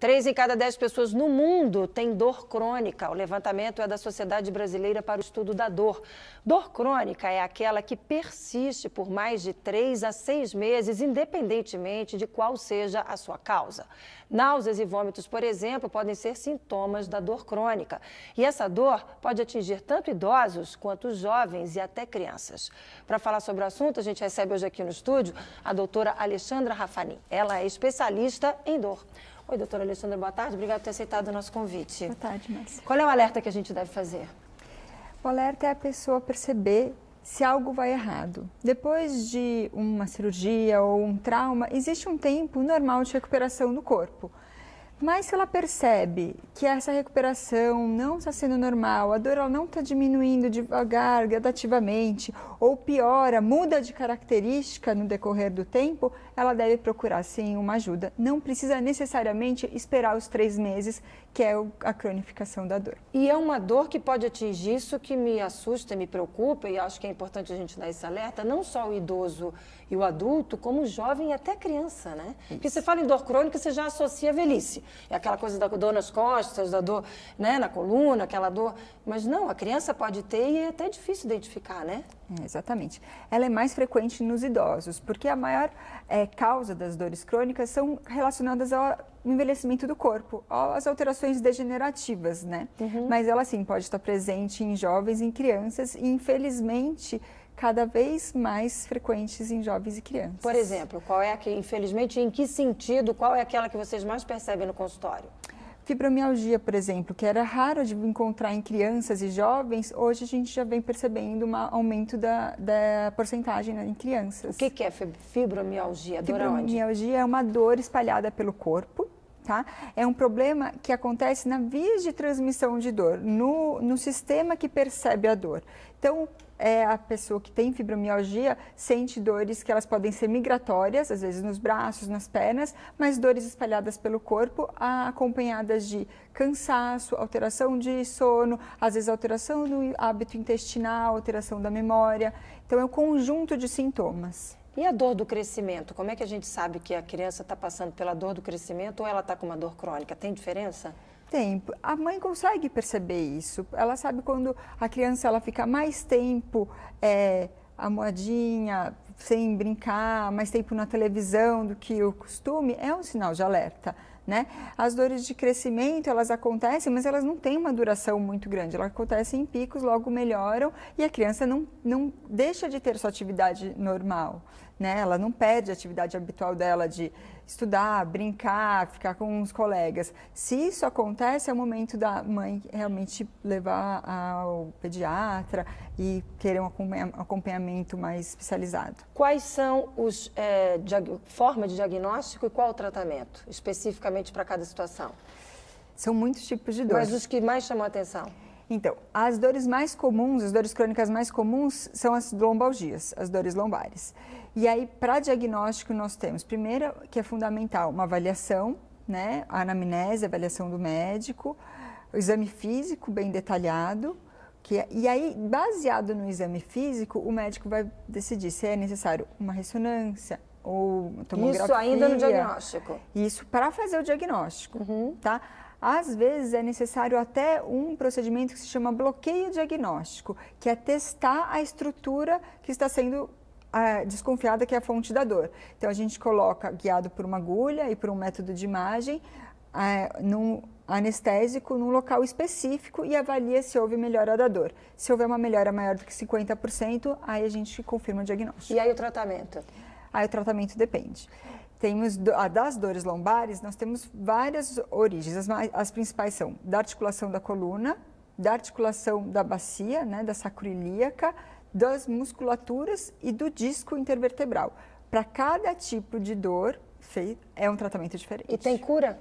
Três em cada dez pessoas no mundo têm dor crônica. O levantamento é da Sociedade Brasileira para o Estudo da Dor. Dor crônica é aquela que persiste por mais de três a seis meses, independentemente de qual seja a sua causa. Náuseas e vômitos, por exemplo, podem ser sintomas da dor crônica. E essa dor pode atingir tanto idosos quanto jovens e até crianças. Para falar sobre o assunto, a gente recebe hoje aqui no estúdio a doutora Alexandra Rafani. Ela é especialista em dor. Oi, doutora Alexandra, boa tarde. Obrigada por ter aceitado o nosso convite. Boa tarde, Márcia. Qual é o alerta que a gente deve fazer? O alerta é a pessoa perceber se algo vai errado. Depois de uma cirurgia ou um trauma, existe um tempo normal de recuperação no corpo. Mas se ela percebe que essa recuperação não está sendo normal, a dor ela não está diminuindo devagar, gradativamente, ou piora, muda de característica no decorrer do tempo, ela deve procurar sim uma ajuda. Não precisa necessariamente esperar os três meses, que é a cronificação da dor. E é uma dor que pode atingir isso que me assusta, me preocupa, e acho que é importante a gente dar esse alerta, não só o idoso e o adulto, como o jovem e até a criança, né? Porque você fala em dor crônica, você já associa a velhice. É aquela coisa da dor nas costas, da dor né, na coluna, aquela dor. Mas não, a criança pode ter e é até difícil identificar, né? É, exatamente. Ela é mais frequente nos idosos, porque a maior é, causa das dores crônicas são relacionadas ao envelhecimento do corpo, às alterações degenerativas, né? Uhum. Mas ela sim pode estar presente em jovens, em crianças e infelizmente cada vez mais frequentes em jovens e crianças. Por exemplo, qual é a que, infelizmente, em que sentido, qual é aquela que vocês mais percebem no consultório? Fibromialgia, por exemplo, que era raro de encontrar em crianças e jovens, hoje a gente já vem percebendo um aumento da, da porcentagem né, em crianças. O que, que é fibromialgia? fibromialgia é uma dor espalhada pelo corpo tá? É um problema que acontece na via de transmissão de dor, no, no sistema que percebe a dor. Então, é, a pessoa que tem fibromialgia sente dores que elas podem ser migratórias, às vezes nos braços, nas pernas, mas dores espalhadas pelo corpo, acompanhadas de cansaço, alteração de sono, às vezes alteração do hábito intestinal, alteração da memória. Então, é um conjunto de sintomas. E a dor do crescimento? Como é que a gente sabe que a criança está passando pela dor do crescimento ou ela está com uma dor crônica? Tem diferença? Tem. A mãe consegue perceber isso. Ela sabe quando a criança ela fica mais tempo é, amoadinha, sem brincar, mais tempo na televisão do que o costume, é um sinal de alerta. Né? As dores de crescimento, elas acontecem, mas elas não têm uma duração muito grande. Elas acontecem em picos, logo melhoram e a criança não, não deixa de ter sua atividade normal, né? Ela não perde a atividade habitual dela de estudar, brincar, ficar com os colegas. Se isso acontece, é o momento da mãe realmente levar ao pediatra e querer um acompanhamento mais especializado. Quais são os é, de diagnóstico e qual o tratamento especificamente para cada situação? São muitos tipos de dores. Mas os que mais chamam a atenção? Então, as dores mais comuns, as dores crônicas mais comuns são as lombalgias, as dores lombares. E aí, para diagnóstico, nós temos, primeiro, que é fundamental, uma avaliação, né? A anamnese, a avaliação do médico, o exame físico bem detalhado. Que, é, e aí, baseado no exame físico, o médico vai decidir se é necessário uma ressonância, ou tomografia. Isso ainda no diagnóstico. Isso para fazer o diagnóstico, uhum. tá? Às vezes é necessário até um procedimento que se chama bloqueio diagnóstico, que é testar a estrutura que está sendo a, desconfiada que é a fonte da dor. Então a gente coloca, guiado por uma agulha e por um método de imagem, a, num anestésico num local específico e avalia se houve melhora da dor. Se houver uma melhora maior do que 50%, aí a gente confirma o diagnóstico. E aí o tratamento? Aí o tratamento depende. Temos a das dores lombares, nós temos várias origens. As, as principais são da articulação da coluna, da articulação da bacia, né, da sacroiliaca, das musculaturas e do disco intervertebral. Para cada tipo de dor, é um tratamento diferente. E tem cura?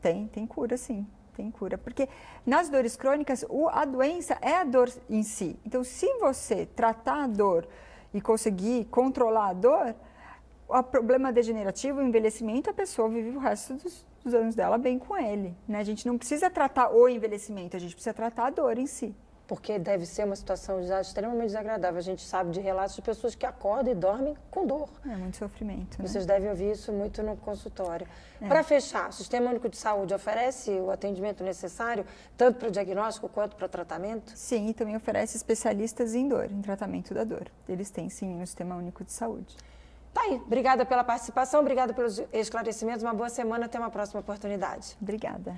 Tem, tem cura, sim. Tem cura. Porque nas dores crônicas, a doença é a dor em si. Então, se você tratar a dor e conseguir controlar a dor, o problema degenerativo, o envelhecimento, a pessoa vive o resto dos, dos anos dela bem com ele. Né? A gente não precisa tratar o envelhecimento, a gente precisa tratar a dor em si porque deve ser uma situação já extremamente desagradável. A gente sabe de relatos de pessoas que acordam e dormem com dor. É muito sofrimento. Né? Vocês devem ouvir isso muito no consultório. É. Para fechar, o Sistema Único de Saúde oferece o atendimento necessário, tanto para o diagnóstico quanto para o tratamento? Sim, e também oferece especialistas em dor, em tratamento da dor. Eles têm sim no Sistema Único de Saúde. Tá aí. Obrigada pela participação, obrigada pelos esclarecimentos. Uma boa semana, até uma próxima oportunidade. Obrigada.